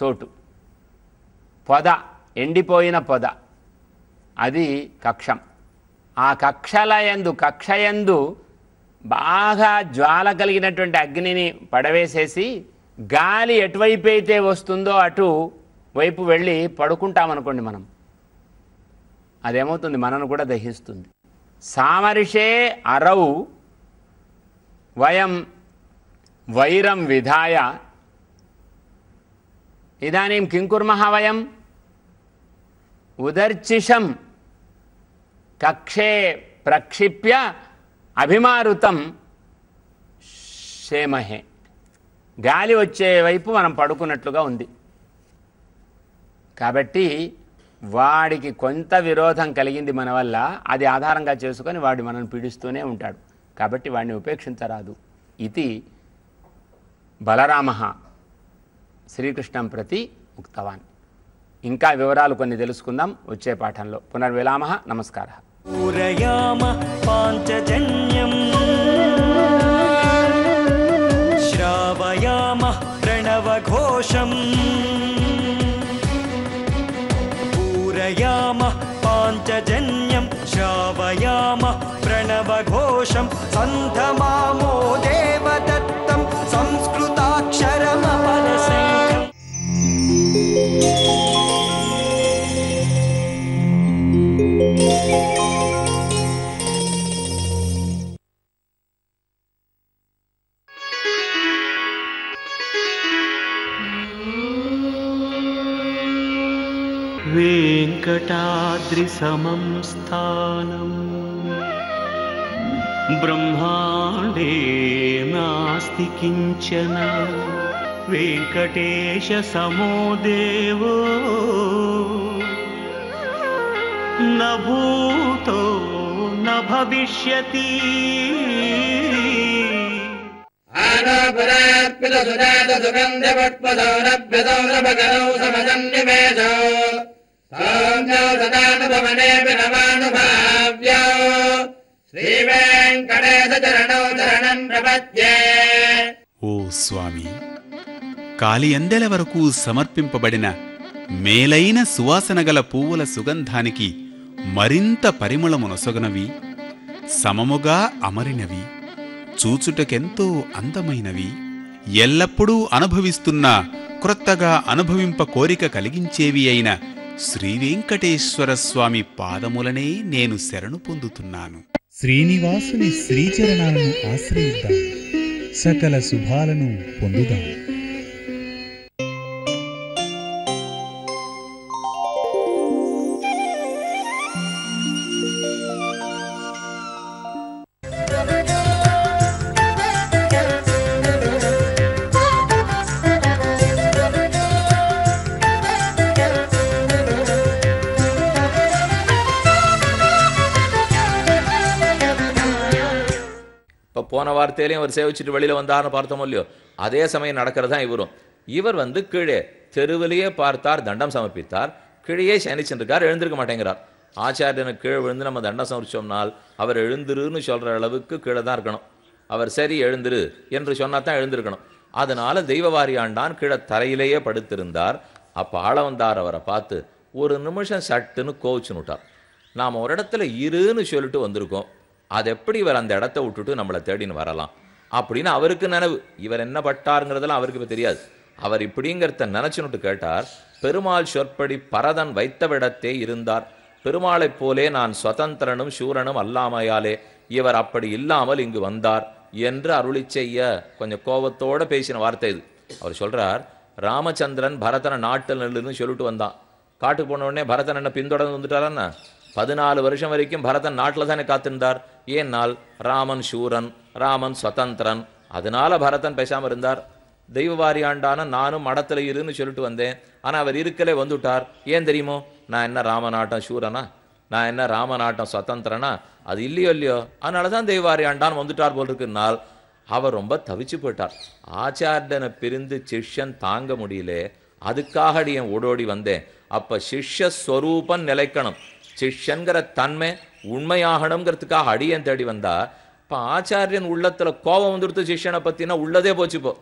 చోటు పొద ఎండిపోయిన పొద అది కక్షం ఆ కక్షలయందు కక్షయందు బాగా జ్వాల కలిగినటువంటి అగ్నిని పడవేసేసి గాలి ఎటువైపు అయితే వస్తుందో అటు వైపు వెళ్ళి పడుకుంటామనుకోండి మనం అదేమవుతుంది మనను కూడా దహిస్తుంది సామరిషే అరవు వయం వైరం విధాయ ఇదానీం కిం కుర్మ వయం ఉదర్చిషం కక్షే ప్రక్షిప్య అభిమారుతం క్షేమహే గాలి వచ్చే వైపు మనం పడుకున్నట్లుగా ఉంది కాబట్టి వాడికి కొంత విరోధం కలిగింది మన వల్ల అది ఆధారంగా చేసుకొని వాడు మనల్ని పీడిస్తూనే ఉంటాడు కాబట్టి వాడిని ఉపేక్షించరాదు ఇది బలరామ శ్రీకృష్ణం ప్రతి ఉక్తవాన్ ఇంకా వివరాలు కొన్ని తెలుసుకుందాం వచ్చే పాఠంలో పునర్విలామ నమస్కార పాంచజన్యం శ్రావయామ ప్రణవఘోషం पूरयाम पाञ्चजन्यं श्रावयाम प्रणवघोषं सन्धमामो देवदत्त समं स्थानम् ब्रह्माण्डे नास्ति किञ्चन वेङ्कटेश समो देवो न भूतो न भविष्यति अनपुरात् सुजात सुगन्धौरभ्य सौरभगदौ समजम् निवेदौ सदानुभवनेऽपि नवानुभाव्य श्रीवेङ्कटेश चरणौ चरणम् प्रपद्ये ओ स्वामी కాలియందెల వరకు సమర్పింపబడిన మేలైన సువాసనగల పువ్వుల సుగంధానికి మరింత పరిమళమునొసగనవి సమముగా అమరినవి చూచుటకెంతో అందమైనవి ఎల్లప్పుడూ అనుభవిస్తున్న క్రొత్తగా అనుభవింప కోరిక కలిగించేవి అయిన శ్రీవెంకటేశ్వర స్వామి పాదములనే నేను శరణు పొందుతున్నాను శ్రీనివాసుని శ్రీచరణాలను ఆశ్రయిద్దాం సకల శుభాలను పొందుదాం வார்த்தையிலையும் அவர் சேவிச்சுட்டு வெளியில் வந்தார்னு பார்த்தோமோ இல்லையோ அதே சமயம் நடக்கிறது தான் இவரும் இவர் வந்து கீழே தெருவிலேயே பார்த்தார் தண்டம் சமர்ப்பித்தார் கீழே சனிச்சுருக்கார் எழுந்திருக்க மாட்டேங்கிறார் ஆச்சாரியனுக்கு கீழே விழுந்து நம்ம தண்டம் சமர்ப்பிச்சோம்னால் அவர் எழுந்துருன்னு சொல்கிற அளவுக்கு கீழே தான் இருக்கணும் அவர் சரி எழுந்துரு என்று சொன்னால் தான் எழுந்திருக்கணும் அதனால் தெய்வவாரியாண்டான் கீழே தரையிலேயே படுத்திருந்தார் அப்போ ஆள வந்தார் அவரை பார்த்து ஒரு நிமிஷம் சட்டுன்னு கோவிச்சுன்னு விட்டார் நாம் ஒரு இடத்துல இருன்னு சொல்லிட்டு வந்திருக்கோம் அது எப்படி இவர் அந்த இடத்த விட்டுட்டு நம்மளை தேடின்னு வரலாம் அப்படின்னு அவருக்கு நினைவு இவர் என்ன பட்டாருங்கிறதெல்லாம் அவருக்கு இப்போ தெரியாது அவர் இப்படிங்கிறத நினச்சுன்னுட்டு கேட்டார் பெருமாள் சொற்படி பரதன் வைத்தவிடத்தே இருந்தார் பெருமாளைப் போலே நான் சுதந்திரனும் சூரனும் அல்லாமையாலே இவர் அப்படி இல்லாமல் இங்கு வந்தார் என்று அருளி செய்ய கொஞ்சம் கோபத்தோடு பேசின வார்த்தை இது அவர் சொல்கிறார் ராமச்சந்திரன் பரதனை நாட்டில் நெல்லுன்னு சொல்லிட்டு வந்தான் காட்டுக்கு போன உடனே பரதன் என்ன பின்தொடர்ந்து வந்துட்டாரான்னா பதினாலு வருஷம் வரைக்கும் பரதன் நாட்டில் தானே காத்திருந்தார் ஏன்னால் ராமன் சூரன் ராமன் சுதந்திரன் அதனால பரதன் பேசாமல் இருந்தார் தெய்வ வாரியாண்டான நானும் மடத்தில் இருன்னு சொல்லிட்டு வந்தேன் ஆனால் அவர் இருக்கலே வந்துட்டார் ஏன் தெரியுமோ நான் என்ன ராமநாட்டம் சூரனா நான் என்ன ராமநாட்டம் சுதந்திரனா அது இல்லையோ இல்லையோ அதனால தான் வாரியாண்டான் வந்துட்டார் போல் இருக்குனால் அவர் ரொம்ப தவிச்சு போயிட்டார் ஆச்சாரியனை பிரிந்து சிஷ்யன் தாங்க முடியல அதுக்காக என் ஓடோடி வந்தேன் அப்போ சிஷ்யஸ்வரூபன் நிலைக்கணும் சிஷ்யங்கிற தன்மை உண்மையாகணுங்கிறதுக்காக அடியன் தேடி வந்தா இப்போ ஆச்சாரியன் உள்ளத்தில் கோபம் வந்துடுத்து சிஷ்யனை பற்றினா உள்ளதே போச்சுப்போ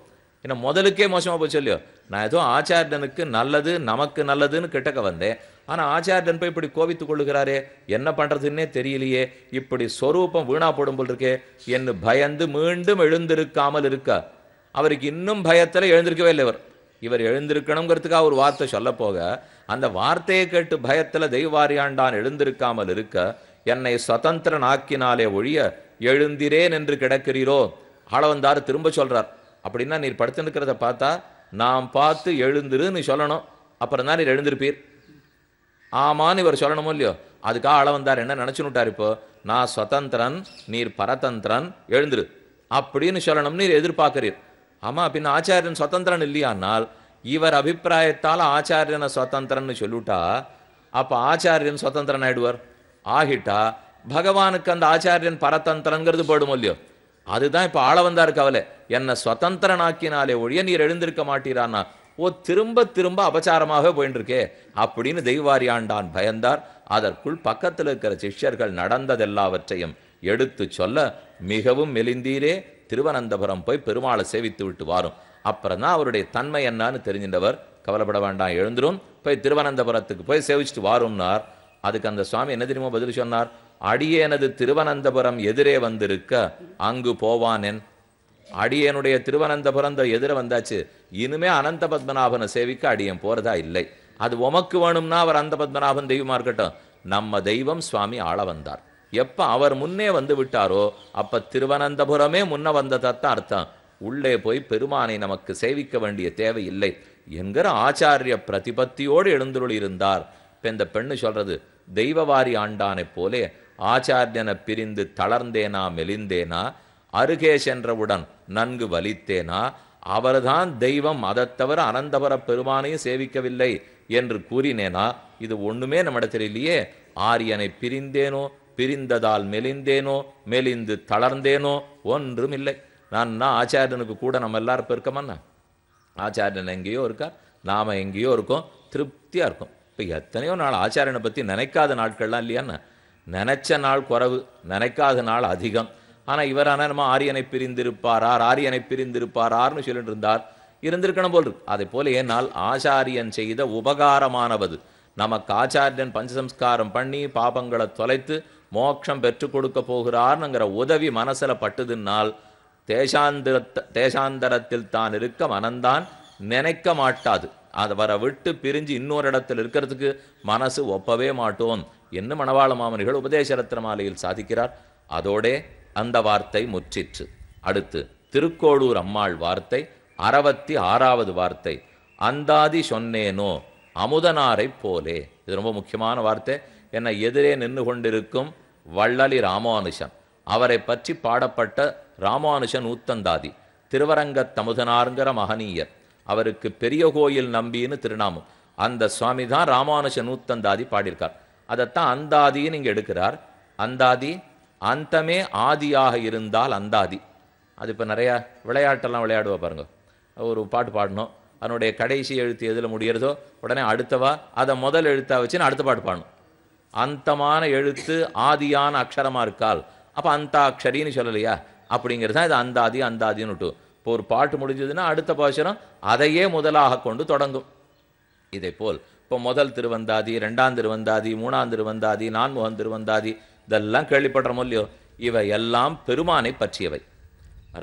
ஏன்னா முதலுக்கே மோசமாக போச்சு இல்லையோ நான் ஏதோ ஆச்சாரியனுக்கு நல்லது நமக்கு நல்லதுன்னு கிட்டக்க வந்தேன் ஆனால் ஆச்சாரியன் போய் இப்படி கோவித்து கொள்ளுகிறாரே என்ன பண்ணுறதுன்னே தெரியலையே இப்படி ஸ்வரூபம் வீணா போடும் போல் இருக்கே என்று பயந்து மீண்டும் எழுந்திருக்காமல் இருக்க அவருக்கு இன்னும் பயத்தில் எழுந்திருக்கவே இல்லை அவர் இவர் எழுந்திருக்கணுங்கிறதுக்காக ஒரு வார்த்தை சொல்ல போக அந்த வார்த்தையை கேட்டு பயத்தில் தெய்வாரியாண்டான் எழுந்திருக்காமல் இருக்க என்னை சுதந்திரன் ஆக்கினாலே ஒழிய எழுந்திரேன் என்று கிடக்கிறீரோ ஆளவந்தார் திரும்ப சொல்கிறார் அப்படின்னா நீர் படுத்துருக்கிறத பார்த்தா நாம் பார்த்து எழுந்துருன்னு சொல்லணும் அப்புறம் தான் நீர் எழுந்திருப்பீர் ஆமான்னு இவர் சொல்லணுமோ இல்லையோ அதுக்காக ஆள என்ன என்ன நினச்சுனுட்டார் இப்போ நான் சுதந்திரன் நீர் பரதந்திரன் எழுந்துரு அப்படின்னு சொல்லணும் நீர் எதிர்பார்க்கிறீர் ஆமாம் பின் ஆச்சாரியன் சுதந்திரன் இல்லையானால் இவர் அபிப்பிராயத்தால் ஆச்சாரியனை சுதந்திரன்னு சொல்லிவிட்டா அப்போ ஆச்சாரியன் சுதந்திரன் ஆயிடுவார் ஆகிட்டா பகவானுக்கு அந்த ஆச்சாரியன் பரதந்திரங்கிறது போடும் இல்லையோ அதுதான் இப்போ ஆள வந்தார் கவலை என்னை சுதந்திரனாக்கினாலே ஒழிய நீர் எழுந்திருக்க மாட்டீரானா ஓ திரும்ப திரும்ப அபச்சாரமாக போயின்ட்டுருக்கே அப்படின்னு தெய்வாரியாண்டான் பயந்தார் அதற்குள் பக்கத்தில் இருக்கிற சிஷ்யர்கள் நடந்ததெல்லாவற்றையும் எடுத்து சொல்ல மிகவும் மெலிந்தீரே திருவனந்தபுரம் போய் பெருமாளை சேவித்து விட்டு வாரும் அப்புறம் தான் அவருடைய தன்மை என்னான்னு தெரிஞ்சின்றவர் கவலைப்பட வேண்டாம் எழுந்துரும் போய் திருவனந்தபுரத்துக்கு போய் சேவிச்சுட்டு வாரும்னார் அதுக்கு அந்த சுவாமி என்ன தெரியுமோ பதில் சொன்னார் அடியேனது திருவனந்தபுரம் எதிரே வந்திருக்க அங்கு போவானேன் அடியனுடைய திருவனந்தபுரம் எதிர வந்தாச்சு இனிமே அனந்த பத்மநாபனை சேவிக்க அடியன் போறதா இல்லை அது உமக்கு வேணும்னா அவர் அந்த பத்மநாபன் தெய்வமா இருக்கட்டும் நம்ம தெய்வம் சுவாமி ஆள வந்தார் எப்போ அவர் முன்னே வந்து விட்டாரோ அப்போ திருவனந்தபுரமே முன்ன வந்ததத்தான் அர்த்தம் உள்ளே போய் பெருமானை நமக்கு சேவிக்க வேண்டிய தேவை இல்லை என்கிற ஆச்சாரிய பிரதிபத்தியோடு எழுந்துருள் இருந்தார் இப்போ இந்த பெண்ணு சொல்கிறது தெய்வவாரி ஆண்டானை போலே ஆச்சாரியனை பிரிந்து தளர்ந்தேனா மெலிந்தேனா அருகே சென்றவுடன் நன்கு வலித்தேனா அவர்தான் தெய்வம் அதை தவிர அனந்தபுர பெருமானையும் சேவிக்கவில்லை என்று கூறினேனா இது ஒன்றுமே நம்மிடத்தில் இல்லையே ஆரியனை பிரிந்தேனோ பிரிந்ததால் மெலிந்தேனோ மெலிந்து தளர்ந்தேனோ ஒன்றும் இல்லை நான் நான் ஆச்சாரியனுக்கு கூட நம்ம எல்லாரும் இப்போ இருக்கோமண்ணா ஆச்சாரியன் எங்கேயோ இருக்கார் நாம் எங்கேயோ இருக்கோம் திருப்தியாக இருக்கும் இப்போ எத்தனையோ நாள் ஆச்சாரியனை பற்றி நினைக்காத நாட்கள்லாம் இல்லையாண்ணா நினச்ச நாள் குறவு நினைக்காத நாள் அதிகம் ஆனால் இவர் ஆனால் நம்ம ஆரியனை பிரிந்திருப்பாரார் ஆரியனை பிரிந்திருப்பாரார்னு சொல்லிட்டு இருந்தார் இருந்திருக்கணும் போல் இருக்கு அதே போல ஏனால் ஆச்சாரியன் செய்த உபகாரமானவது நமக்கு ஆச்சாரியன் பஞ்சசம்ஸ்காரம் பண்ணி பாபங்களை தொலைத்து மோட்சம் பெற்றுக் கொடுக்க போகிறார்ங்கிற உதவி மனசில் பட்டுதுன்னால் தேசாந்திர தேசாந்தரத்தில் தான் இருக்க மனந்தான் நினைக்க மாட்டாது அதை வர விட்டு பிரிஞ்சு இன்னொரு இடத்தில் இருக்கிறதுக்கு மனசு ஒப்பவே மாட்டோம் என்று மணவாள மாமனிகள் உபதேசரத்ன மாலையில் சாதிக்கிறார் அதோடே அந்த வார்த்தை முற்றிற்று அடுத்து திருக்கோளூர் அம்மாள் வார்த்தை அறுபத்தி ஆறாவது வார்த்தை அந்தாதி சொன்னேனோ அமுதனாரை போலே இது ரொம்ப முக்கியமான வார்த்தை என்னை எதிரே நின்று கொண்டிருக்கும் வள்ளலி ராமானுஷன் அவரை பற்றி பாடப்பட்ட ராமானுஷன் நூத்தந்தாதி திருவரங்க தமுதனாருங்கிற மகனீயர் அவருக்கு பெரிய கோயில் நம்பின்னு திருநாமம் அந்த சுவாமி தான் ராமானுஷ நூத்தந்தாதி பாடியிருக்கார் அதைத்தான் அந்தாதின்னு இங்கே எடுக்கிறார் அந்தாதி அந்தமே ஆதியாக இருந்தால் அந்தாதி அது இப்போ நிறையா விளையாட்டெல்லாம் விளையாடுவா பாருங்க ஒரு பாட்டு பாடணும் அதனுடைய கடைசி எழுத்து எதில் முடியிறதோ உடனே அடுத்தவா அதை முதல் எழுத்தாக வச்சுன்னு அடுத்த பாட்டு பாடணும் அந்தமான எழுத்து ஆதியான அக்ஷரமாக இருக்கால் அப்போ அந்த அக்ஷரின்னு சொல்லலையா அப்படிங்கிறது தான் இது அந்தாதி அந்தாதின்னுட்டு இப்போ ஒரு பாட்டு முடிஞ்சதுன்னா அடுத்த பாசனம் அதையே முதலாக கொண்டு தொடங்கும் இதே போல் இப்போ முதல் திருவந்தாதி ரெண்டாம் திருவந்தாதி மூணாம் திருவந்தாதி நான்முகம் திருவந்தாதி இதெல்லாம் கேள்விப்படுறோம் இல்லையோ இவை எல்லாம் பெருமானை பற்றியவை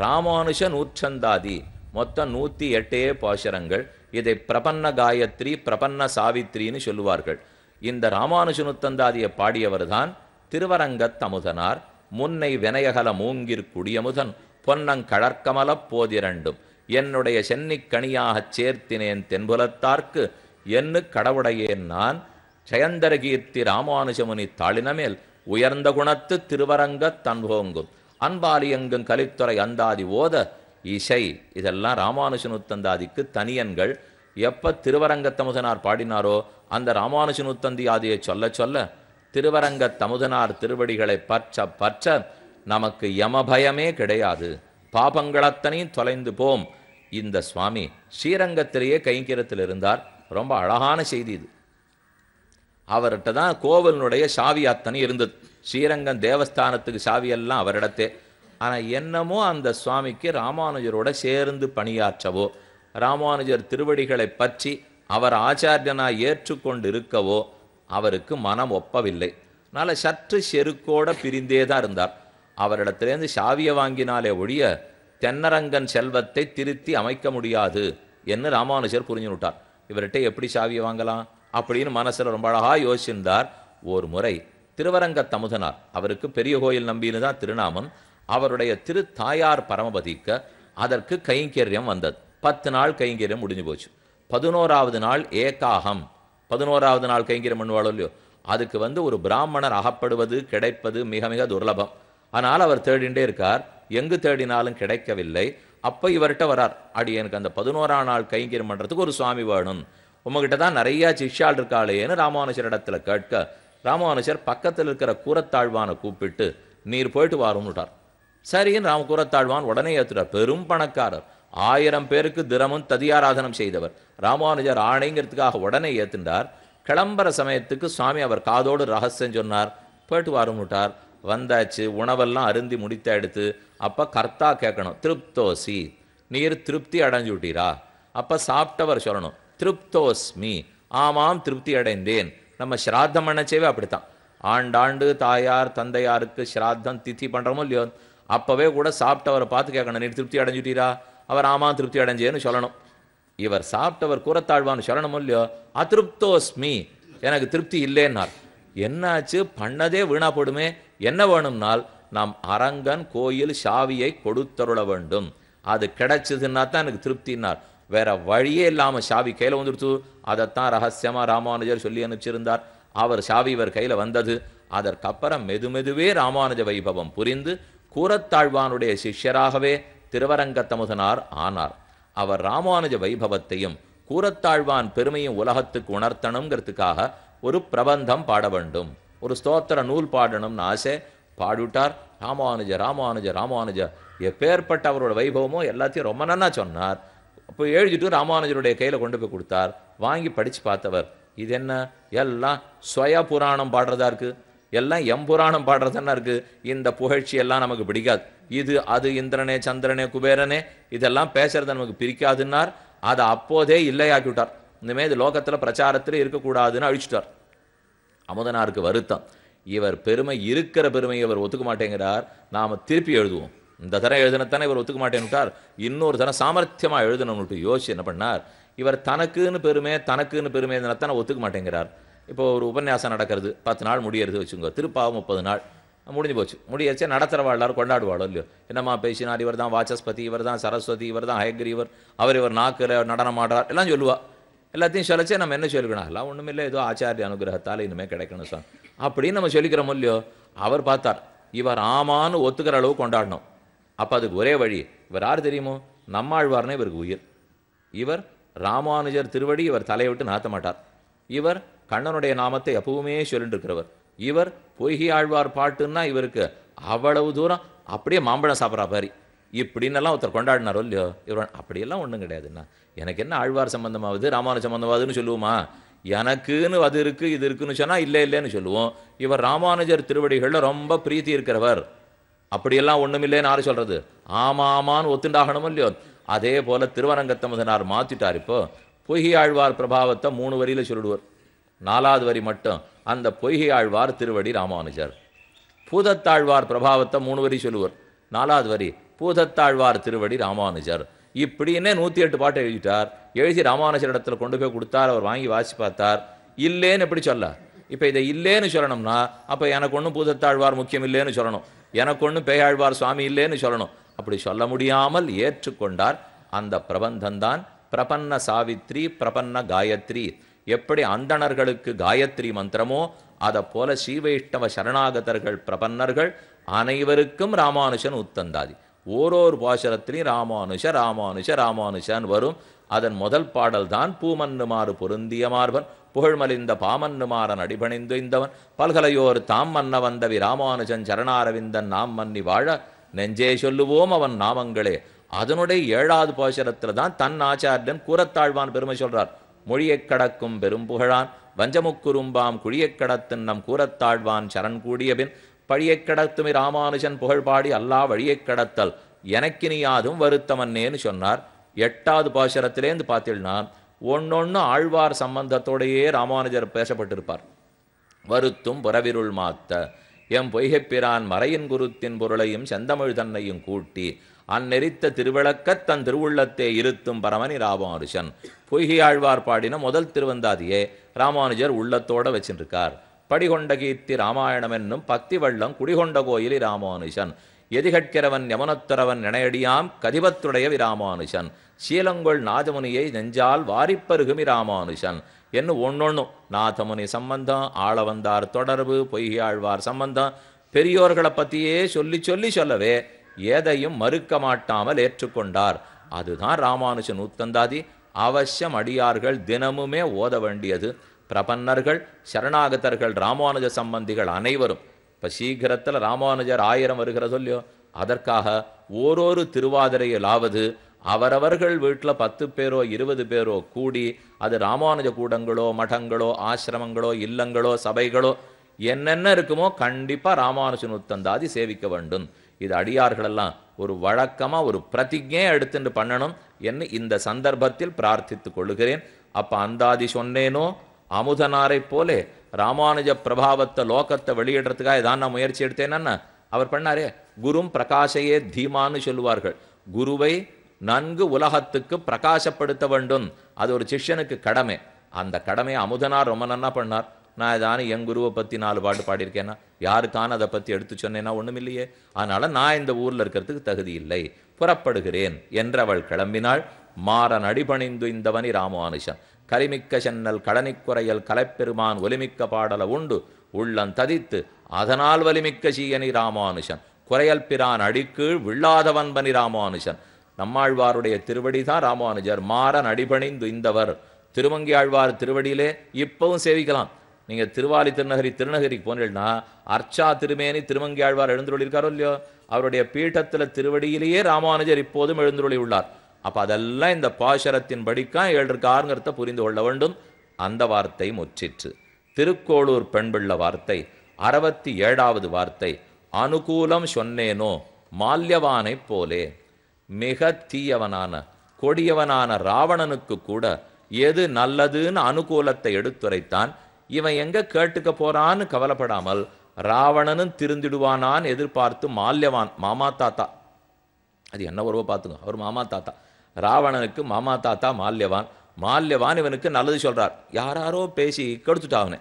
ராமானுஷ நூற்றந்தாதி மொத்தம் நூற்றி எட்டே பாசரங்கள் இதை பிரபன்ன காயத்ரி பிரபன்ன சாவித்ரின்னு சொல்லுவார்கள் இந்த ராமானுஜனுத்தந்தாதியை பாடியவர்தான் திருவரங்கத் தமுதனார் முன்னை வினயகல மூங்கிற் குடியமுதன் பொன்னங்கழற்கமலப் போதிரண்டும் என்னுடைய சென்னிக்கணியாகச் சேர்த்தினேன் தென்புலத்தார்க்கு என்னு கடவுடையேன் நான் ஜயந்தரகீர்த்தி ராமானுஜமுனி தாளினமேல் உயர்ந்த குணத்து திருவரங்க தன்போங்கும் அன்பாலியங்கும் கலித்துறை அந்தாதி ஓத இசை இதெல்லாம் ராமானுஜனுத்தந்தாதிக்கு தனியன்கள் எப்போ திருவரங்கத்தமுதனார் பாடினாரோ அந்த ராமானுஜ ஆதியை சொல்ல சொல்ல திருவரங்க தமுதனார் திருவடிகளை பற்ற பற்ற நமக்கு யமபயமே கிடையாது பாபங்களத்தனையும் தொலைந்து போம் இந்த சுவாமி ஸ்ரீரங்கத்திலேயே கைங்கரத்தில் இருந்தார் ரொம்ப அழகான செய்தி இது அவர்கிட்ட தான் கோவிலினுடைய சாவி அத்தனை இருந்தது ஸ்ரீரங்கம் தேவஸ்தானத்துக்கு சாவியெல்லாம் அவரிடத்தே ஆனால் என்னமோ அந்த சுவாமிக்கு ராமானுஜரோட சேர்ந்து பணியாற்றவோ ராமானுஜர் திருவடிகளை பற்றி அவர் ஆச்சாரியனாக இருக்கவோ அவருக்கு மனம் ஒப்பவில்லை அதனால் சற்று செருக்கோட பிரிந்தே தான் இருந்தார் அவரிடத்திலேருந்து சாவியை வாங்கினாலே ஒழிய தென்னரங்கன் செல்வத்தை திருத்தி அமைக்க முடியாது என்று ராமானுஜர் புரிஞ்சு விட்டார் இவர்கிட்ட எப்படி சாவியை வாங்கலாம் அப்படின்னு மனசில் ரொம்ப அழகாக யோசிச்சிருந்தார் ஒரு முறை திருவரங்க தமுதனார் அவருக்கு பெரிய கோயில் நம்பின்னு தான் திருநாமம் அவருடைய திரு தாயார் பரமபதிக்க அதற்கு கைங்கரியம் வந்தது பத்து நாள் கைங்கரியம் முடிஞ்சு போச்சு பதினோராவது நாள் ஏகாகம் பதினோராவது நாள் கைங்கிரம் பண்ணுவாளோ இல்லையோ அதுக்கு வந்து ஒரு பிராமணர் அகப்படுவது கிடைப்பது மிக மிக துர்லபம் ஆனால் அவர் தேடிண்டே இருக்கார் எங்கு தேடினாலும் கிடைக்கவில்லை அப்போ இவர்கிட்ட வரார் அடி எனக்கு அந்த பதினோரா நாள் கைங்கிரம் பண்ணுறதுக்கு ஒரு சுவாமி வேணும் உங்ககிட்ட தான் நிறையா சிஷ்யால் இருக்காளேன்னு ராமானுஷர் இடத்துல கேட்க ராமானுஷர் பக்கத்தில் இருக்கிற கூரத்தாழ்வானை கூப்பிட்டு நீர் போயிட்டு வாரும்னுட்டார் சரின்னு ராம கூரத்தாழ்வான் உடனே ஏற்றுட்டார் பெரும் பணக்காரர் ஆயிரம் பேருக்கு தினமும் ததியாராதனம் செய்தவர் ராமானுஜர் ஆணைங்கிறதுக்காக உடனே ஏத்துண்டார் கிளம்புற சமயத்துக்கு சுவாமி அவர் காதோடு ரகசியம் சொன்னார் போயிட்டு முட்டார் வந்தாச்சு உணவெல்லாம் அருந்தி முடித்த எடுத்து அப்போ கர்த்தா கேட்கணும் திருப்தோசி நீர் திருப்தி அடைஞ்சு விட்டீரா அப்போ சாப்பிட்டவர் சொல்லணும் திருப்தோஸ்மி ஆமாம் திருப்தி அடைந்தேன் நம்ம ஸ்ராத்தம் பண்ணச்சேவே அப்படித்தான் ஆண்டாண்டு தாயார் தந்தையாருக்கு ஸ்ராத்தம் தித்தி பண்ணுறோமோ இல்லையோ அப்போவே கூட சாப்பிட்டவரை பார்த்து கேட்கணும் நீர் திருப்தி அடைஞ்சுட்டீரா அவர் ஆமாம் திருப்தி அடைஞ்சேன்னு சொல்லணும் இவர் சாப்பிட்டவர் கூறத்தாழ்வான்னு சொல்லணும் இல்லையோ அதிருப்தோஸ்மி எனக்கு திருப்தி இல்லைன்னார் என்னாச்சு பண்ணதே வீணா போடுமே என்ன வேணும்னால் நாம் அரங்கன் கோயில் சாவியை கொடுத்தருள வேண்டும் அது கிடைச்சதுன்னா தான் எனக்கு திருப்தினார் வேற வழியே இல்லாமல் சாவி கையில் வந்துருச்சு அதைத்தான் ரகசியமாக ராமானுஜர் சொல்லி அனுப்பிச்சிருந்தார் அவர் சாவி இவர் கையில் வந்தது அதற்கப்புறம் மெதுமெதுவே ராமானுஜ வைபவம் புரிந்து கூரத்தாழ்வானுடைய சிஷ்யராகவே திருவரங்கத்தமுதனார் ஆனார் அவர் ராமானுஜ வைபவத்தையும் கூறத்தாழ்வான் பெருமையும் உலகத்துக்கு உணர்த்தணுங்கிறதுக்காக ஒரு பிரபந்தம் பாட வேண்டும் ஒரு ஸ்தோத்திர நூல் பாடணும்னு ஆசை பாடிவிட்டார் ராமானுஜ ராமானுஜ ராமானுஜ எப்பேற்பட்ட அவரோட வைபவமோ எல்லாத்தையும் ரொம்ப நன்னா சொன்னார் அப்போ எழுதிட்டு ராமானுஜருடைய கையில் கொண்டு போய் கொடுத்தார் வாங்கி படித்து பார்த்தவர் இது என்ன எல்லாம் ஸ்வய புராணம் பாடுறதா இருக்குது எல்லாம் எம்புராணம் பாடுறதுன்னா இருக்குது இந்த புகழ்ச்சி எல்லாம் நமக்கு பிடிக்காது இது அது இந்திரனே சந்திரனே குபேரனே இதெல்லாம் பேசுறது நமக்கு பிரிக்காதுன்னார் அதை அப்போதே இல்லையாக்கி விட்டார் இனிமேல் இது லோகத்தில் பிரச்சாரத்தில் இருக்கக்கூடாதுன்னு அழிச்சிட்டார் அமுதனாருக்கு வருத்தம் இவர் பெருமை இருக்கிற பெருமையை இவர் ஒத்துக்க மாட்டேங்கிறார் நாம் திருப்பி எழுதுவோம் இந்த தரம் எழுதினத்தானே இவர் ஒத்துக்க மாட்டேன்னுட்டார் இன்னொரு தரம் சாமர்த்தியமாக எழுதணும்னுட்டு யோசிச்சு என்ன பண்ணார் இவர் தனக்குன்னு பெருமை தனக்குன்னு பெருமை எழுதினத்தானே ஒத்துக்க மாட்டேங்கிறார் இப்போது ஒரு உபன்யாசம் நடக்கிறது பத்து நாள் முடியறது வச்சுங்க திருப்பாவும் முப்பது நாள் முடிஞ்சு போச்சு முடியறச்சே நடத்துகிற எல்லாரும் கொண்டாடுவாளோ இல்லையோ என்னம்மா பேசினார் இவர் தான் வாச்சஸ்பதி இவர் தான் சரஸ்வதி இவர் தான் ஹயக்ரீவர் அவர் இவர் நாக்கில் நடனம் ஆடுறார் எல்லாம் சொல்லுவா எல்லாத்தையும் சொல்லச்சே நம்ம என்ன சொல்லிக்கணும் எல்லாம் இல்லை ஏதோ ஆச்சாரிய அனுகிரகத்தால் இனிமே கிடைக்கணும் சார் அப்படின்னு நம்ம சொல்லிக்கிறோமோ இல்லையோ அவர் பார்த்தார் இவர் ஆமான்னு ஒத்துக்கிற அளவு கொண்டாடணும் அப்போ அதுக்கு ஒரே வழி இவர் யார் தெரியுமோ நம்மாழ்வார்னே இவருக்கு உயிர் இவர் ராமானுஜர் திருவடி இவர் தலையை விட்டு நாத்த மாட்டார் இவர் கண்ணனுடைய நாமத்தை எப்பவுமே சொல்லிட்டு இருக்கிறவர் இவர் பொய்கி ஆழ்வார் பாட்டுன்னா இவருக்கு அவ்வளவு தூரம் அப்படியே மாம்பழம் சாப்பிட்றா பாரி இப்படின்னெல்லாம் ஒருத்தர் கொண்டாடினாரோ இல்லையோ இவர் அப்படியெல்லாம் ஒன்றும் கிடையாதுண்ணா எனக்கு என்ன ஆழ்வார் சம்பந்தமாவது ராமானுஜ சம்பந்தமாவதுன்னு சொல்லுவோமா எனக்குன்னு அது இருக்குது இது இருக்குன்னு சொன்னால் இல்லை இல்லைன்னு சொல்லுவோம் இவர் ராமானுஜர் திருவடிகளில் ரொம்ப பிரீத்தி இருக்கிறவர் அப்படியெல்லாம் ஒன்றும் இல்லைன்னு யாரும் சொல்கிறது ஆமாமான்னு ஆமான்னு ஒத்துண்டாகணும் இல்லையோ அதே போல் திருவரங்கத்தமதனார் மாற்றிட்டார் இப்போ பொய்கி ஆழ்வார் பிரபாவத்தை மூணு வரியில் சொல்லிடுவார் நாலாவது வரி மட்டும் அந்த பொய்கை ஆழ்வார் திருவடி ராமானுஜர் பூதத்தாழ்வார் பிரபாவத்தை மூணு வரி சொல்லுவார் நாலாவது வரி பூதத்தாழ்வார் திருவடி ராமானுஜர் இப்படின்னே நூற்றி எட்டு பாட்டு எழுதிட்டார் எழுதி ராமானுஜர் இடத்துல கொண்டு போய் கொடுத்தார் அவர் வாங்கி வாசி பார்த்தார் இல்லைன்னு எப்படி சொல்ல இப்போ இதை இல்லேன்னு சொல்லணும்னா அப்போ எனக்கு ஒன்றும் பூதத்தாழ்வார் முக்கியம் இல்லைன்னு சொல்லணும் எனக்கு ஒன்றும் பேயாழ்வார் சுவாமி இல்லைன்னு சொல்லணும் அப்படி சொல்ல முடியாமல் ஏற்றுக்கொண்டார் அந்த பிரபந்தந்தான் பிரபன்ன சாவித்ரி பிரபன்ன காயத்ரி எப்படி அந்தணர்களுக்கு காயத்ரி மந்திரமோ அதை போல ஸ்ரீவைஷ்ணவ சரணாகதர்கள் பிரபன்னர்கள் அனைவருக்கும் ராமானுஷன் உத்தந்தாதி ஓரோர் பாசரத்திலையும் ராமானுஷ ராமானுஷ ராமானுஷன் வரும் அதன் முதல் பாடல் தான் பூமன்னுமாறு பொருந்திய மார்பன் புகழ்மலிந்த பாமன்னுமாறன் அடிபணிந்து இந்தவன் பல்கலையோர் தாம் மன்ன வந்தவி ராமானுஜன் சரணாரவிந்தன் நாம் மன்னி வாழ நெஞ்சே சொல்லுவோம் அவன் நாமங்களே அதனுடைய ஏழாவது பாசரத்தில் தான் தன் ஆச்சாரியன் கூறத்தாழ்வான் பெருமை சொல்றார் மொழியைக் கடக்கும் பெரும்புகழான் வஞ்சமுக்குறும்பாம் குழியைக் கடத்தின் நம் கூறத்தாழ்வான் சரண் கூடியபின் பழியைக் கடத்துமி ராமானுஜன் புகழ்பாடி அல்லா வழியைக் கடத்தல் எனக்கினியாதும் வருத்தமன்னேன்னு சொன்னார் எட்டாவது பாசுரத்திலேருந்து பார்த்தீங்கன்னா ஒன்னொன்னு ஆழ்வார் சம்பந்தத்தோடையே ராமானுஜர் பேசப்பட்டிருப்பார் வருத்தும் புறவிருள் மாத்த எம் பொய்கைப்பிரான் மறையின் குருத்தின் பொருளையும் செந்தமிழ் தன்னையும் கூட்டி அந்நெறித்த திருவிளக்கத் தன் திருவுள்ளத்தே இருத்தும் பரமனி ராமானுஜன் ஆழ்வார் பாடின முதல் திருவந்தாதியே ராமானுஜர் உள்ளத்தோட வச்சிருக்கார் படிகொண்ட கீர்த்தி ராமாயணம் என்னும் பக்தி வள்ளம் குடிகொண்ட கோயிலி ராமானுஷன் எதிகட்கிறவன் யமனத்துறவன் நினையடியாம் கதிபத்துடைய விராமானுஷன் சீலங்கொள் நாதமுனியை நெஞ்சால் வாரிப்பருகுமி ராமானுஷன் என்ன ஒன்னொன்னு நாதமுனி சம்பந்தம் ஆளவந்தார் தொடர்பு பொய்யாழ்வார் சம்பந்தம் பெரியோர்களை பற்றியே சொல்லி சொல்லி சொல்லவே எதையும் மறுக்க மாட்டாமல் ஏற்றுக்கொண்டார் அதுதான் ராமானுஜன் நூத்தந்தாதி அவசியம் அடியார்கள் தினமுமே ஓத வேண்டியது பிரபன்னர்கள் சரணாகதர்கள் ராமானுஜ சம்பந்திகள் அனைவரும் இப்போ சீக்கிரத்தில் ராமானுஜர் ஆயிரம் வருகிறதோ இல்லையோ அதற்காக ஓரொரு திருவாதிரையிலாவது அவரவர்கள் வீட்டில் பத்து பேரோ இருபது பேரோ கூடி அது ராமானுஜ கூடங்களோ மடங்களோ ஆசிரமங்களோ இல்லங்களோ சபைகளோ என்னென்ன இருக்குமோ கண்டிப்பாக ராமானுஜ நூத்தந்தாதி சேவிக்க வேண்டும் இது அடியார்களெல்லாம் ஒரு வழக்கமாக ஒரு பிரதிஜையை எடுத்துட்டு பண்ணணும் என்று இந்த சந்தர்ப்பத்தில் பிரார்த்தித்து கொள்கிறேன் அப்போ அந்தாதி சொன்னேனோ அமுதனாரை போலே ராமானுஜ பிரபாவத்தை லோகத்தை வெளியிடுறதுக்காக ஏதான் நான் முயற்சி எடுத்தேன்னா அவர் பண்ணாரே குரும் பிரகாசையே தீமான்னு சொல்லுவார்கள் குருவை நன்கு உலகத்துக்கு பிரகாசப்படுத்த வேண்டும் அது ஒரு சிஷ்யனுக்கு கடமை அந்த கடமையை அமுதனார் ரொம்ப நன்னா பண்ணார் நான் ஏதாவது என் குருவை பற்றி நாலு பாட்டு பாடியிருக்கேன்னா யாருக்கான அதை பற்றி எடுத்து சொன்னேன்னா ஒன்றும் இல்லையே அதனால் நான் இந்த ஊரில் இருக்கிறதுக்கு தகுதி இல்லை புறப்படுகிறேன் என்றவள் கிளம்பினாள் மாறன் அடிபணிந்து இந்தவனி ராமானுஷன் கரிமிக்க சென்னல் கடனிக்குறையல் கலைப்பெருமான் ஒலிமிக்க பாடல உண்டு உள்ளம் ததித்து அதனால் வலிமிக்க சீயனி ராமானுஷன் குறையல் பிரான் அடிக்கீழ் விழாதவன்பனி ராமானுஷன் நம்மாழ்வாருடைய திருவடி தான் ராமானுஜர் மாறன் அடிபணிந்து இந்தவர் திருமங்கி ஆழ்வார் திருவடியிலே இப்பவும் சேவிக்கலாம் நீங்கள் திருவாலி திருநகரி திருநகரிக்கு போனீங்கன்னா அர்ச்சா திருமேனி திருமங்கியாழ்வார் எழுந்துள்ளிருக்காரோ இல்லையோ அவருடைய பீட்டத்தில் திருவடியிலேயே ராமானுஜர் இப்போதும் உள்ளார் அப்போ அதெல்லாம் இந்த பாசரத்தின் படிக்கா ஏழிருக்காருங்கிறத புரிந்து கொள்ள வேண்டும் அந்த வார்த்தை முற்றிற்று திருக்கோளூர் பெண்பிள்ள வார்த்தை அறுபத்தி ஏழாவது வார்த்தை அனுகூலம் சொன்னேனோ மால்யவானை போலே மிக தீயவனான கொடியவனான ராவணனுக்கு கூட எது நல்லதுன்னு அனுகூலத்தை எடுத்துரைத்தான் இவன் எங்க கேட்டுக்க போறான்னு கவலைப்படாமல் ராவணனும் திருந்திடுவானான்னு எதிர்பார்த்து மால்யவான் மாமா தாத்தா அது என்ன உறவை பார்த்துங்க அவர் மாமா தாத்தா ராவணனுக்கு மாமா தாத்தா மால்யவான் மால்யவான் இவனுக்கு நல்லது சொல்கிறார் யாராரோ பேசி கெடுத்துட்டாங்க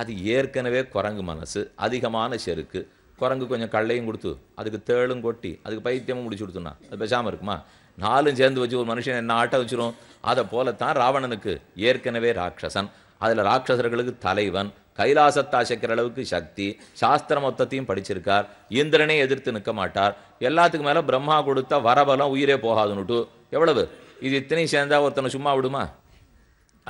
அது ஏற்கனவே குரங்கு மனசு அதிகமான செருக்கு குரங்கு கொஞ்சம் கள்ளையும் கொடுத்து அதுக்கு தேளும் கொட்டி அதுக்கு பைத்தியமும் முடிச்சு கொடுத்துனா அது பேசாமல் இருக்குமா நாலும் சேர்ந்து வச்சு ஒரு மனுஷன் என்ன ஆட்ட வச்சிரும் அதை போலத்தான் ராவணனுக்கு ஏற்கனவே ராட்சசன் அதில் ராட்சசர்களுக்கு தலைவன் கைலாசத்தா சேர்க்கிற அளவுக்கு சக்தி சாஸ்திர மொத்தத்தையும் படிச்சிருக்கார் இந்திரனே எதிர்த்து நிற்க மாட்டார் எல்லாத்துக்கு மேலே பிரம்மா கொடுத்த வரபலம் உயிரே போகாதுன்னுட்டு எவ்வளவு இது இத்தனையும் சேர்ந்தா ஒருத்தனை சும்மா விடுமா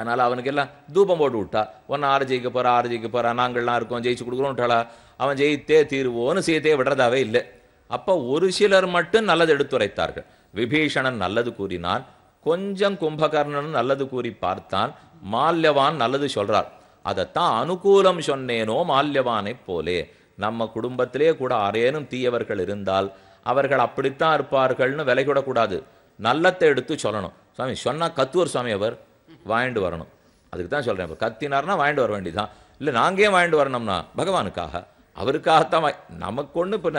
அதனால் எல்லாம் தூபம் போட்டு விட்டா ஒன்று ஆறு ஜெயிக்க போகிறா ஆறு ஜெயிக்க போகிறா நாங்கள்லாம் இருக்கோம் ஜெயிச்சு கொடுக்குறோம்ட்டாளா அவன் ஜெயித்தே தீருவோன்னு சீத்தையே விடுறதாவே இல்லை அப்போ ஒரு சிலர் மட்டும் நல்லது எடுத்துரைத்தார்கள் விபீஷணன் நல்லது கூறினான் கொஞ்சம் கும்பகர்ணன் நல்லது கூறி பார்த்தான் மால்யவான் நல்லது சொல்கிறார் அதைத்தான் அனுகூலம் சொன்னேனோ மால்யவானை போலே நம்ம குடும்பத்திலே கூட அரேனும் தீயவர்கள் இருந்தால் அவர்கள் அப்படித்தான் இருப்பார்கள்னு விலை கூடாது நல்லத்தை எடுத்து சொல்லணும் சுவாமி சொன்னால் கத்துவர் சுவாமி அவர் வாங்கிட்டு வரணும் அதுக்கு தான் சொல்கிறேன் இப்போ கத்தினார்னா வாங்கிட்டு வர வேண்டியதுதான் இல்லை நாங்கே வாங்கிட்டு வரணும்னா பகவானுக்காக அவருக்காகத்தான் நமக்கு ஒன்று இப்போ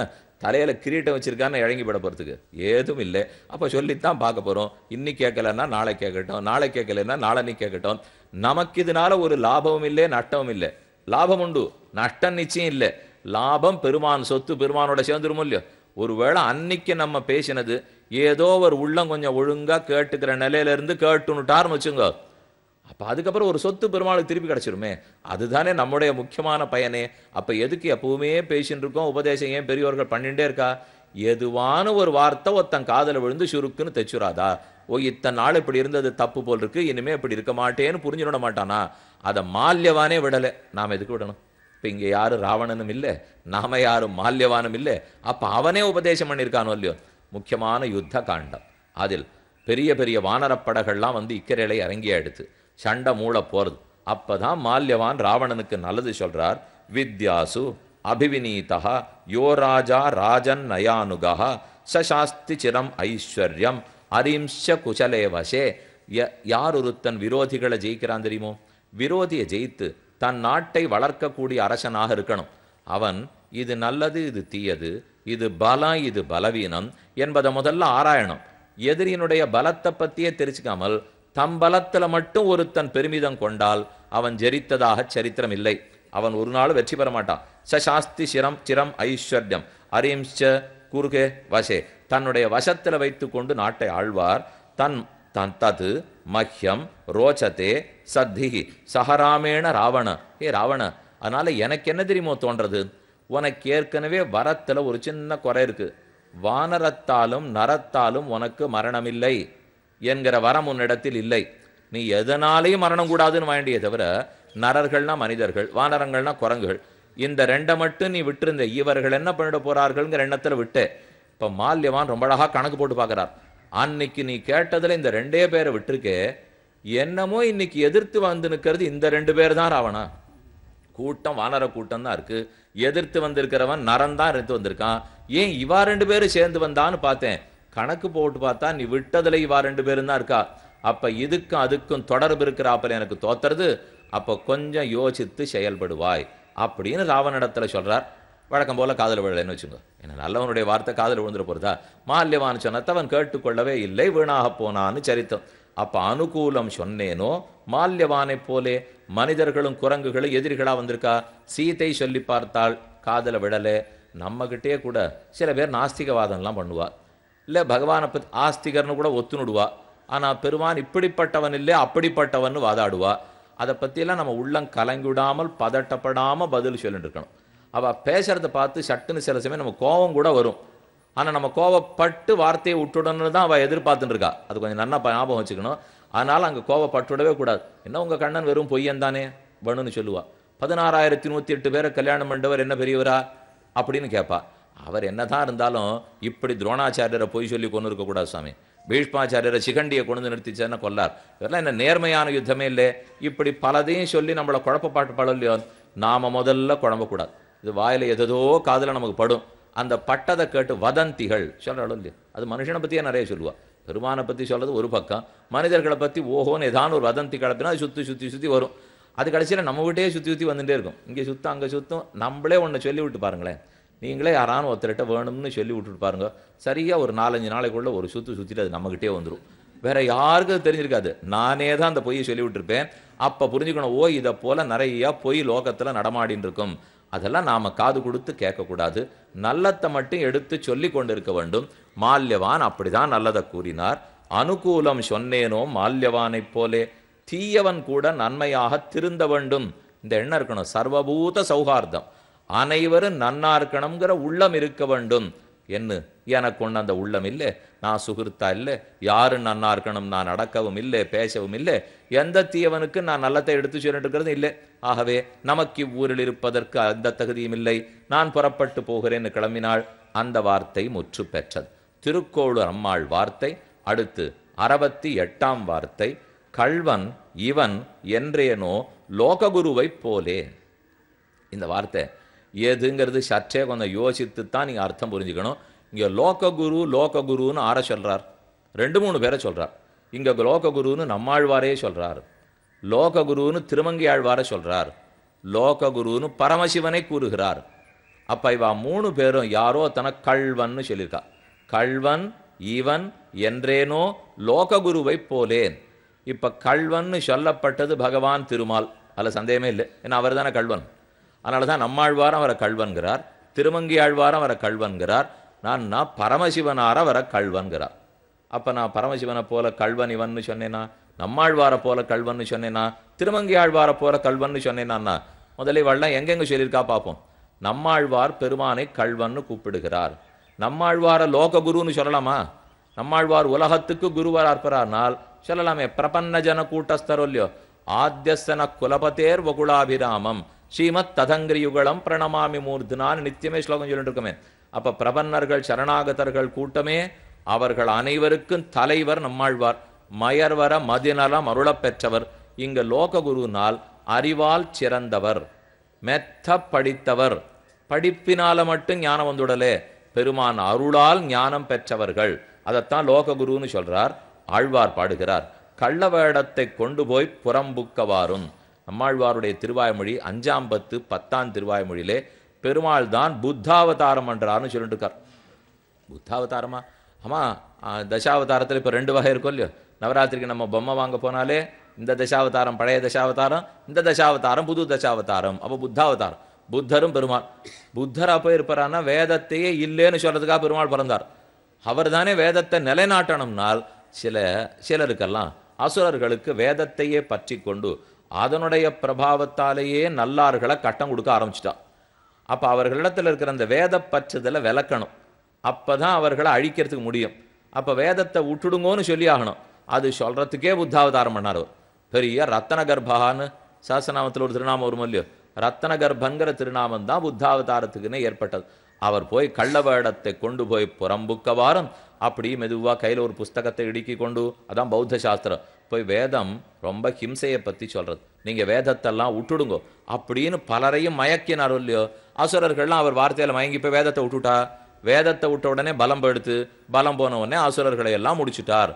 தலையில் கிரீட்டம் வச்சுருக்கான்னு இழங்கி விட போகிறதுக்கு ஏதும் இல்லை அப்போ சொல்லித்தான் பார்க்க போகிறோம் இன்னி கேட்கலன்னா நாளை கேட்கட்டும் நாளை கேட்கலன்னா நாளை கேட்கட்டும் நமக்கு இதனால் ஒரு லாபமும் இல்லை நட்டமும் இல்லை லாபம் உண்டு நஷ்டம் நிச்சயம் இல்லை லாபம் பெருமான் சொத்து பெருமானோட சேர்ந்துருமோ இல்லையோ ஒருவேளை அன்னைக்கு நம்ம பேசினது ஏதோ ஒரு உள்ளம் கொஞ்சம் ஒழுங்காக கேட்டுக்கிற நிலையிலேருந்து கேட்டுன்னுட்டார்னு வச்சுங்க அப்போ அதுக்கப்புறம் ஒரு சொத்து பெருமாளுக்கு திருப்பி கிடச்சிருமே அதுதானே நம்முடைய முக்கியமான பயனே அப்போ எதுக்கு எப்பவுமே பேசின்னு இருக்கோம் உபதேசம் ஏன் பெரியோர்கள் பண்ணிகிட்டே இருக்கா எதுவான ஒரு வார்த்தை ஒருத்தன் காதலை விழுந்து சுருக்குன்னு தைச்சுராதா ஓ இத்தனை நாள் இப்படி இருந்தது தப்பு போல் இருக்கு இனிமே இப்படி இருக்க மாட்டேன்னு புரிஞ்சுவிட மாட்டானா அதை மால்யவானே விடலை நாம் எதுக்கு விடணும் இப்போ இங்கே யாரும் ராவணனும் இல்லை நாம யாரும் மால்யவானும் இல்லை அப்போ அவனே உபதேசம் பண்ணியிருக்கானோ இல்லையோ முக்கியமான யுத்த காண்டம் அதில் பெரிய பெரிய வானரப்படகள்லாம் வந்து இக்கரையில இறங்கி ஆயிடுச்சு சண்டை மூளை போகிறது அப்போ தான் மால்யவான் ராவணனுக்கு நல்லது சொல்கிறார் வித்யாசு அபிவினீதா யோ ராஜா ராஜன் நயானுகா சசாஸ்தி சிரம் ஐஸ்வர்யம் அரிம்ச குசலே வசே ய யார் ஒருத்தன் விரோதிகளை ஜெயிக்கிறான் தெரியுமோ விரோதியை ஜெயித்து தன் நாட்டை வளர்க்கக்கூடிய அரசனாக இருக்கணும் அவன் இது நல்லது இது தீயது இது பலம் இது பலவீனம் என்பதை முதல்ல ஆராயணும் எதிரியினுடைய பலத்தை பற்றியே தெரிச்சுக்காமல் தம்பலத்தில் மட்டும் ஒருத்தன் பெருமிதம் கொண்டால் அவன் ஜெரித்ததாக சரித்திரம் இல்லை அவன் ஒரு நாள் வெற்றி பெற மாட்டான் சசாஸ்தி சிரம் சிரம் ஐஸ்வர்யம் அரிம்ச குருகே வசே தன்னுடைய வசத்தில் வைத்து கொண்டு நாட்டை ஆழ்வார் தன் தன் தது மஹ்யம் ரோச்சதே சத்திகி சஹராமேண ராவண ஏ ராவண அதனால் எனக்கு என்ன தெரியுமோ தோன்றது உனக்கு ஏற்கனவே வரத்தில் ஒரு சின்ன குறை இருக்குது வானரத்தாலும் நரத்தாலும் உனக்கு மரணமில்லை என்கிற வரம் உன்னிடத்தில் இல்லை நீ எதனாலேயும் மரணம் கூடாதுன்னு வாண்டிய தவிர நரர்கள்னா மனிதர்கள் வானரங்கள்னா குரங்குகள் இந்த ரெண்டை மட்டும் நீ விட்டுருந்த இவர்கள் என்ன பண்ணிட போறார்கள்ங்கிற எண்ணத்தில் விட்டு இப்போ மால்யவான் ரொம்ப அழகாக கணக்கு போட்டு பார்க்குறார் அன்னைக்கு நீ கேட்டதில் இந்த ரெண்டே பேரை விட்டுருக்கே என்னமோ இன்னைக்கு எதிர்த்து வந்து நிற்கிறது இந்த ரெண்டு பேர் தான் ராவணா கூட்டம் வானர கூட்டம் தான் இருக்கு எதிர்த்து வந்திருக்கிறவன் நரம் தான் எடுத்து வந்திருக்கான் ஏன் இவா ரெண்டு பேரும் சேர்ந்து வந்தான்னு பார்த்தேன் கணக்கு போட்டு பார்த்தா நீ விட்டதில் இவா ரெண்டு பேரும் தான் இருக்கா அப்போ இதுக்கும் அதுக்கும் தொடர்பு இருக்கிறாப்பில் எனக்கு தோத்துறது அப்போ கொஞ்சம் யோசித்து செயல்படுவாய் அப்படின்னு ராவணிடத்தில் சொல்கிறார் வழக்கம் போல் காதல் விழலைன்னு வச்சுங்க என்ன நல்லவனுடைய வார்த்தை காதல் விழுந்துட போகிறதா மால்யவான் சொன்னத்தை அவன் கேட்டுக்கொள்ளவே இல்லை வீணாக போனான்னு சரித்தம் அப்போ அனுகூலம் சொன்னேனோ மால்யவானை போலே மனிதர்களும் குரங்குகளும் எதிரிகளாக வந்திருக்கா சீத்தை சொல்லி பார்த்தாள் காதலை விடலை நம்மகிட்டே கூட சில பேர் நாஸ்திகவாதம்லாம் பண்ணுவாள் இல்லை பகவானை பற்றி ஆஸ்திகர்னு கூட ஒத்துனுடுவா ஆனால் பெருமான் இப்படிப்பட்டவன் இல்லை அப்படிப்பட்டவன் வாதாடுவா அதை பற்றியெல்லாம் நம்ம உள்ளம் கலங்கி விடாமல் பதட்டப்படாமல் பதில் சொல்லிட்டு இருக்கணும் அவள் பேசுகிறத பார்த்து சட்டுன்னு சில சமயம் நம்ம கோபம் கூட வரும் ஆனால் நம்ம கோவப்பட்டு வார்த்தையை விட்டுடணும்னு தான் அவள் எதிர்பார்த்துட்டு இருக்கா அது கொஞ்சம் நல்லா ஞாபகம் வச்சுக்கணும் அதனால் அங்கே கோவப்பட்டு விடவே கூடாது என்ன உங்கள் கண்ணன் வெறும் பொய்யன் தானே வேணும்னு சொல்லுவாள் பதினாறாயிரத்தி நூற்றி எட்டு பேரை கல்யாணம் பண்ணவர் என்ன பெரியவரா அப்படின்னு கேட்பா அவர் என்னதான் இருந்தாலும் இப்படி துரோணாச்சாரியரை பொய் சொல்லி கொண்டு இருக்கக்கூடாது சுவாமி பீஷ்மாச்சாரியரை சிகண்டியை கொண்டு நிறுத்திச்சேன்னு கொல்லார் இதெல்லாம் என்ன நேர்மையான யுத்தமே இல்லை இப்படி பலதையும் சொல்லி நம்மளை குழப்ப பாட்டு படலையோ நாம் முதல்ல குழம்பக்கூடாது இது வாயில் எதோ காதில் நமக்கு படும் அந்த பட்டதை கேட்டு வதந்திகள் சொல்கிறாலும் இல்லையா அது மனுஷனை பற்றியே நிறைய சொல்லுவாள் பெருமானை பற்றி சொல்கிறது ஒரு பக்கம் மனிதர்களை பற்றி ஓஹோன்னு ஏதான ஒரு வதந்தி கிளப்பினா அது சுற்றி சுற்றி சுற்றி வரும் அது கடைசியில் நம்ம வீட்டே சுற்றி சுற்றி வந்துகிட்டே இருக்கும் இங்கே சுத்தம் அங்கே சுத்தம் நம்மளே ஒன்று சொல்லி விட்டு பாருங்களேன் நீங்களே யாரானு ஒருத்தர்கிட்ட வேணும்னு சொல்லி விட்டுட்டு பாருங்க சரியாக ஒரு நாலஞ்சு நாளைக்குள்ளே ஒரு சுற்றி சுற்றிட்டு அது நம்மகிட்டே வந்துடும் வேற யாருக்கும் தெரிஞ்சிருக்காது நானே தான் அந்த பொய்யை சொல்லி விட்டுருப்பேன் அப்போ புரிஞ்சுக்கணும் ஓ இதை போல நிறையா பொய் லோகத்தில் நடமாடின்னு இருக்கும் அதெல்லாம் நாம் காது கொடுத்து கேட்கக்கூடாது நல்லத்தை மட்டும் எடுத்து சொல்லி கொண்டிருக்க வேண்டும் மால்யவான் அப்படிதான் நல்லதை கூறினார் அனுகூலம் சொன்னேனோ மால்யவானைப் போலே தீயவன் கூட நன்மையாக திருந்த வேண்டும் இந்த எண்ணம் இருக்கணும் சர்வபூத சௌகார்தம் அனைவரும் நன்னா இருக்கணுங்கிற உள்ளம் இருக்க வேண்டும் என்ன எனக்கு ஒன்று அந்த உள்ளம் இல்லை நான் சுகிர்த்தா இல்லை யாரும் நன்னா இருக்கணும் நான் நடக்கவும் இல்லை பேசவும் இல்லை எந்த தீயவனுக்கு நான் நல்லத்தை எடுத்து சொல்லிட்டு இருக்கிறது இல்லை ஆகவே நமக்கு இவ்வூரில் இருப்பதற்கு அந்த தகுதியும் இல்லை நான் புறப்பட்டு போகிறேன்னு கிளம்பினாள் அந்த வார்த்தை முற்று பெற்றது திருக்கோளு அம்மாள் வார்த்தை அடுத்து அறுபத்தி எட்டாம் வார்த்தை கல்வன் இவன் என்றேனோ லோககுருவைப் போலே இந்த வார்த்தை எதுங்கிறது சற்றே கொஞ்சம் யோசித்து தான் நீங்கள் அர்த்தம் புரிஞ்சுக்கணும் இங்கே லோக குரு லோக குருன்னு ஆற சொல்கிறார் ரெண்டு மூணு பேரை சொல்கிறார் இங்கே லோக குருன்னு நம்மாழ்வாரே சொல்கிறார் குருன்னு திருமங்கி ஆழ்வாரை சொல்கிறார் குருன்னு பரமசிவனை கூறுகிறார் அப்போ இவா மூணு பேரும் யாரோ தன கள்வன்னு சொல்லியிருக்கா கள்வன் ஈவன் என்றேனோ லோக குருவை போலேன் இப்போ கள்வன்னு சொல்லப்பட்டது பகவான் திருமால் அதில் சந்தேகமே இல்லை ஏன்னா அவர் தானே கள்வன் அதனால தான் நம்மாழ்வாரம் அவரை கல்வன்கிறார் திருமங்கி ஆழ்வாரம் அவரை கல்வன்கிறார் நான் நான் பரமசிவனார வர கல்வன்கிறார் அப்போ நான் பரமசிவனை போல கல்வன் இவன் சொன்னேன்னா நம்மாழ்வார போல கல்வன்னு சொன்னேன்னா திருமங்கி ஆழ்வார போல கல்வன்னு சொன்னேன்னா முதலில் வள்ளம் எங்கெங்க சொல்லியிருக்கா பார்ப்போம் நம்மாழ்வார் பெருமானை கல்வன்னு கூப்பிடுகிறார் நம்மாழ்வார லோக குருன்னு சொல்லலாமா நம்மாழ்வார் உலகத்துக்கு குருவாக இருப்பார்னால் சொல்லலாமே பிரபன்ன ஜன கூட்டஸ்தரொல்லியோ ஆத்தியசன குலபதேர் வகுலாபிராமம் ஸ்ரீமத் ததங்கிரியுகலம் பிரணமாமி மூர்த்தினான் நித்தியமே ஸ்லோகம் சொல்லிட்டு இருக்கோமே அப்போ பிரபன்னர்கள் சரணாகதர்கள் கூட்டமே அவர்கள் அனைவருக்கும் தலைவர் நம்மாழ்வார் மயர்வர மதிநலம் அருளப் பெற்றவர் இங்கு லோககுருனால் அறிவால் சிறந்தவர் மெத்த படித்தவர் படிப்பினால மட்டும் ஞானம் வந்துடலே பெருமான் அருளால் ஞானம் பெற்றவர்கள் அதைத்தான் லோககுருன்னு சொல்றார் ஆழ்வார் பாடுகிறார் கள்ள வேடத்தை கொண்டு போய் புறம்புக்கவாரும் நம்மாழ்வாருடைய திருவாய்மொழி அஞ்சாம் பத்து பத்தாம் திருவாய்மொழியிலே பெருமாள் தான் புத்தாவதாரம் என்றார்னு சொல்லிட்டு இருக்கார் புத்தாவதாரமா ஆமாம் தசாவதாரத்தில் இப்போ ரெண்டு வகை இருக்கும் இல்லையோ நவராத்திரிக்கு நம்ம பொம்மை வாங்க போனாலே இந்த தசாவதாரம் பழைய தசாவதாரம் இந்த தசாவதாரம் புது தசாவதாரம் அப்போ புத்தாவதாரம் புத்தரும் பெருமாள் புத்தராக போய் இருப்பாரான்னா வேதத்தையே இல்லைன்னு சொல்கிறதுக்காக பெருமாள் பிறந்தார் அவர் தானே வேதத்தை நிலைநாட்டணும்னால் சில சிலருக்கெல்லாம் அசுரர்களுக்கு வேதத்தையே பற்றி கொண்டு அதனுடைய பிரபாவத்தாலேயே நல்லார்களை கட்டம் கொடுக்க ஆரம்பிச்சிட்டான் அப்போ அவர்களிடத்தில் இருக்கிற அந்த வேத பற்றுதலை விளக்கணும் அப்போ தான் அவர்களை அழிக்கிறதுக்கு முடியும் அப்போ வேதத்தை விட்டுடுங்கோன்னு சொல்லி ஆகணும் அது சொல்கிறதுக்கே புத்தாவதாரம் பண்ணார் அவர் பெரிய ரத்தன கர்பகான்னு சாசநாமத்தில் ஒரு திருநாமம் வரும் இல்லையோ ரத்தன கர்ப்பங்கிற திருநாமம் தான் புத்தாவதாரத்துக்குன்னு ஏற்பட்டது அவர் போய் கள்ள வேடத்தை கொண்டு போய் புறம்புக்க வாரம் அப்படி மெதுவாக கையில் ஒரு புஸ்தகத்தை இடுக்கி கொண்டு அதான் பௌத்த சாஸ்திரம் போய் வேதம் ரொம்ப ஹிம்சையை பற்றி சொல்கிறது நீங்கள் வேதத்தெல்லாம் விட்டுடுங்கோ அப்படின்னு பலரையும் மயக்கினாரோ இல்லையோ அசுரர்கள்லாம் அவர் வார்த்தையில் மயங்கி போய் வேதத்தை விட்டுட்டா வேதத்தை விட்ட உடனே பலம் எடுத்து பலம் போன உடனே அசுரர்களை எல்லாம் முடிச்சுட்டார்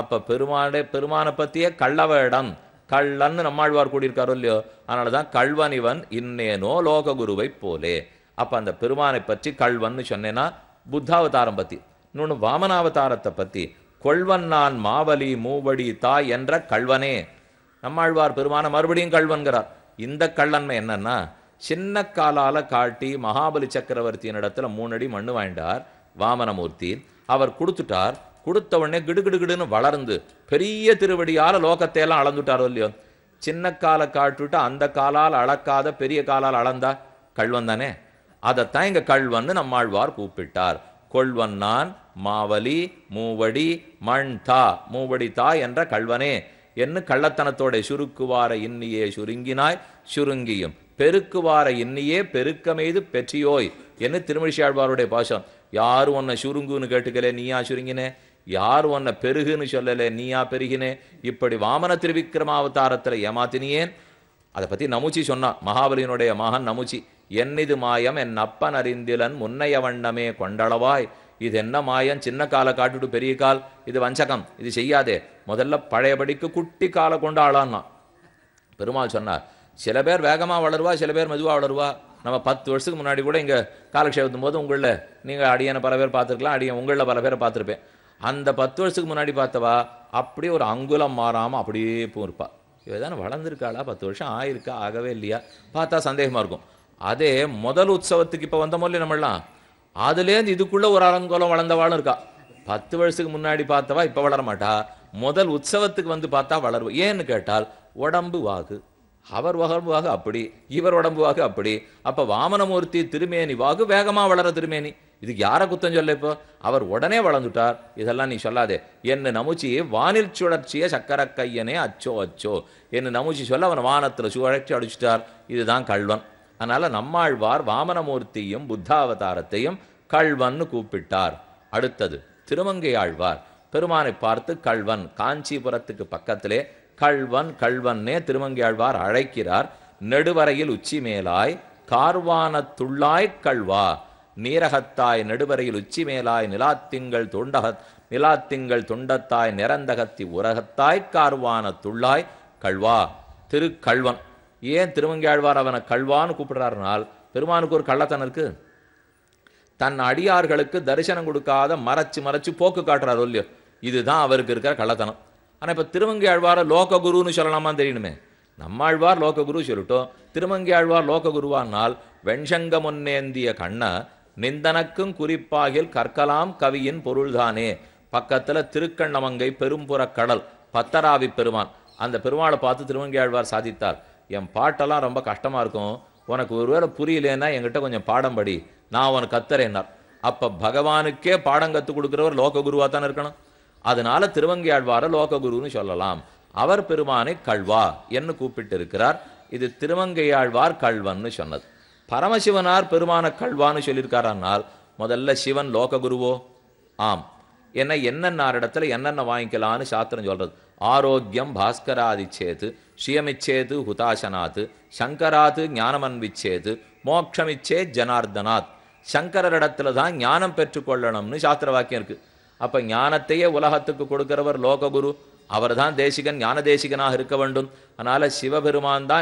அப்போ பெருமானே பெருமானை பற்றியே கள்ளவடம் கள்ளன்னு நம்மாழ்வார் கூடியிருக்காரோ இல்லையோ அதனால தான் கல்வன் இவன் இன்னேனோ குருவை போலே அப்போ அந்த பெருமானை பற்றி கல்வன்னு சொன்னேன்னா புத்தாவதாரம் பற்றி இன்னொன்று வாமனாவதாரத்தை பற்றி கொள்வன் மாவலி மூவடி தாய் என்ற கல்வனே நம்மாழ்வார் பெருமான மறுபடியும் கல்வன்கிறார் இந்த கள்ளன்மை என்னன்னா சின்ன காலால காட்டி மகாபலி சக்கரவர்த்தியின் இடத்துல மூணடி மண்ணு வாங்கிட்டார் வாமனமூர்த்தி அவர் கொடுத்துட்டார் கொடுத்த உடனே கிடுகிடுகிடுன்னு வளர்ந்து பெரிய திருவடியால லோகத்தை எல்லாம் இல்லையோ சின்ன காலை காட்டுட்டு அந்த காலால் அளக்காத பெரிய காலால் அளந்தா கல்வன் தானே அதைத்தான் இங்க கல்வன்னு நம்மாழ்வார் கூப்பிட்டார் கொள்வன்னான் மாவலி மூவடி மண் தா மூவடி தா என்ற கல்வனே என்று கள்ளத்தனத்தோட சுருக்குவார இன்னியே சுருங்கினாய் சுருங்கியும் பெருக்குவார இன்னியே மீது பெற்றியோய் என்று ஆழ்வாருடைய பாஷம் யார் உன்னை சுருங்குன்னு கேட்டுக்கலே நீயா சுருங்கினே யார் உன்னை பெருகுன்னு சொல்லலே நீயா பெருகினே இப்படி வாமன திருவிக்ரமாவதாரத்தில் ஏமாத்தினியேன் அதை பற்றி நமுச்சி சொன்னான் மகாபலியினுடைய மகன் நமுச்சி என்னிது மாயம் என் அப்பன் அறிந்திலன் முன்னைய வண்ணமே கொண்டளவாய் இது என்ன மாயம் சின்ன காலை காட்டுட்டு பெரிய கால் இது வஞ்சகம் இது செய்யாதே முதல்ல பழையபடிக்கு குட்டி காலை கொண்டு ஆளான்னா பெருமாள் சொன்னார் சில பேர் வேகமாக வளருவா சில பேர் மெதுவாக வளருவா நம்ம பத்து வருஷத்துக்கு முன்னாடி கூட இங்கே காலக்ஷேபத்தும் போது உங்களில் நீங்கள் அடியனை பல பேர் பார்த்துருக்கலாம் அடியன் உங்களில் பல பேரை பார்த்துருப்பேன் அந்த பத்து வருஷத்துக்கு முன்னாடி பார்த்தவா அப்படியே ஒரு அங்குலம் மாறாமல் அப்படியே இருப்பாள் இவ தானே வளர்ந்துருக்காளா பத்து வருஷம் ஆயிருக்கா ஆகவே இல்லையா பார்த்தா சந்தேகமாக இருக்கும் அதே முதல் உற்சவத்துக்கு இப்போ வந்த மாதிரி நம்மளாம் அதுலேருந்து இதுக்குள்ளே ஒரு அலங்கோலம் வளர்ந்தவாளும் இருக்கா பத்து வருஷத்துக்கு முன்னாடி பார்த்தவா இப்போ வளர மாட்டா முதல் உற்சவத்துக்கு வந்து பார்த்தா வளரும் ஏன்னு கேட்டால் உடம்பு வாகு அவர் உடம்பு வாகு அப்படி இவர் உடம்பு வாகு அப்படி அப்போ வாமனமூர்த்தி திருமேனி வாகு வேகமாக வளர திருமேனி இதுக்கு யாரை குத்தம் சொல்ல இப்போ அவர் உடனே வளர்ந்துட்டார் இதெல்லாம் நீ சொல்லாதே என்ன நமுச்சி வானில் சுழற்சிய சக்கர கையனே அச்சோ அச்சோ என்ன நமுச்சி சொல்ல அவன் வானத்தில் சுழற்சி அடிச்சுட்டார் இதுதான் கள்வன் அதனால் நம்மாழ்வார் வாமனமூர்த்தியும் புத்தாவதாரத்தையும் கல்வன்னு கூப்பிட்டார் அடுத்தது திருமங்கை ஆழ்வார் பெருமானை பார்த்து கல்வன் காஞ்சிபுரத்துக்கு பக்கத்திலே கல்வன் கல்வன்னே திருமங்கை ஆழ்வார் அழைக்கிறார் நெடுவரையில் உச்சி மேலாய் கார்வானத்துள்ளாய் கல்வா நீரகத்தாய் நெடுவரையில் உச்சி மேலாய் நிலாத்திங்கள் தொண்டக நிலாத்திங்கள் தொண்டத்தாய் நிரந்தகத்தி உரகத்தாய் கார்வானத்துள்ளாய் கல்வா திருக்கல்வன் ஏன் திருமங்கையாழ்வார் அவனை கல்வான்னு கூப்பிடுறாருனால் பெருமானுக்கு ஒரு கள்ளத்தனம் இருக்குது தன் அடியார்களுக்கு தரிசனம் கொடுக்காத மறைச்சு மறைச்சு போக்கு காட்டுறாரு இல்லையோ இதுதான் அவருக்கு இருக்கிற கள்ளத்தனம் ஆனால் இப்போ லோக குருன்னு சொல்லலாமான்னு தெரியணுமே நம்மாழ்வார் லோககுரு சொல்லிட்டோம் திருமங்கையாழ்வார் லோககுருவானால் வெண்சங்க முன்னேந்திய கண்ணை நிந்தனக்கும் குறிப்பாகில் கற்கலாம் கவியின் பொருள்தானே பக்கத்தில் திருக்கண்ணமங்கை பெரும்புற கடல் பத்தராவி பெருமான் அந்த பெருமாளை பார்த்து திருமங்கையாழ்வார் சாதித்தார் என் பாட்டெல்லாம் ரொம்ப கஷ்டமாக இருக்கும் உனக்கு ஒருவேளை புரியலன்னா என்கிட்ட கொஞ்சம் பாடம் படி நான் உனக்கு கத்துறேன்னார் அப்போ பகவானுக்கே பாடம் கற்றுக் கொடுக்குறவர் லோககுருவாக தான் இருக்கணும் அதனால திருவங்கியாழ்வார லோககுருன்னு சொல்லலாம் அவர் பெருமானை கல்வா என்று கூப்பிட்டு இருக்கிறார் இது திருவங்கையாழ்வார் கல்வன்னு சொன்னது பரமசிவனார் பெருமான கல்வான்னு சொல்லியிருக்காரானால் முதல்ல சிவன் லோககுருவோ ஆம் என்ன என்னென்ன இடத்துல என்னென்ன வாங்கிக்கலான்னு சாஸ்திரம் சொல்றது ஆரோக்கியம் பாஸ்கராதிச்சேத் ஸ்ரீயமிச்சேது ஹுதாசனாத் சங்கராத் ஞானமன்விச்சேது மோட்சமிச்சே ஜனார்தனாத் சங்கரரிடத்துல தான் ஞானம் பெற்றுக்கொள்ளணும்னு சாஸ்திர வாக்கியம் இருக்கு அப்போ ஞானத்தையே உலகத்துக்கு கொடுக்கிறவர் லோககுரு அவர் தான் தேசிகன் ஞான தேசிகனாக இருக்க வேண்டும் அதனால் சிவபெருமான் தான்